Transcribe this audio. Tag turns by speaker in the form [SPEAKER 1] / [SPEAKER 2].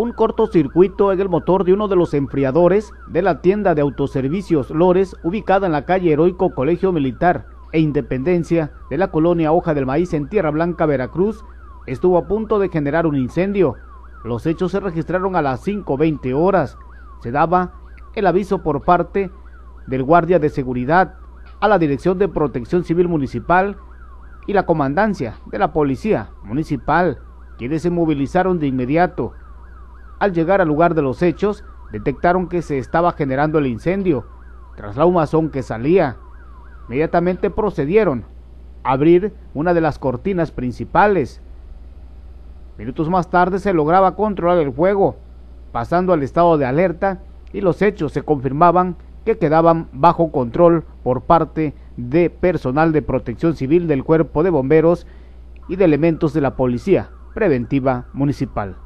[SPEAKER 1] un cortocircuito en el motor de uno de los enfriadores de la tienda de autoservicios Lores ubicada en la calle Heroico Colegio Militar e Independencia de la colonia Hoja del Maíz en Tierra Blanca, Veracruz, estuvo a punto de generar un incendio. Los hechos se registraron a las 5.20 horas. Se daba el aviso por parte del guardia de seguridad a la Dirección de Protección Civil Municipal y la comandancia de la Policía Municipal, quienes se movilizaron de inmediato al llegar al lugar de los hechos, detectaron que se estaba generando el incendio, tras la humazón que salía. Inmediatamente procedieron a abrir una de las cortinas principales. Minutos más tarde se lograba controlar el fuego, pasando al estado de alerta y los hechos se confirmaban que quedaban bajo control por parte de personal de protección civil del cuerpo de bomberos y de elementos de la policía preventiva municipal.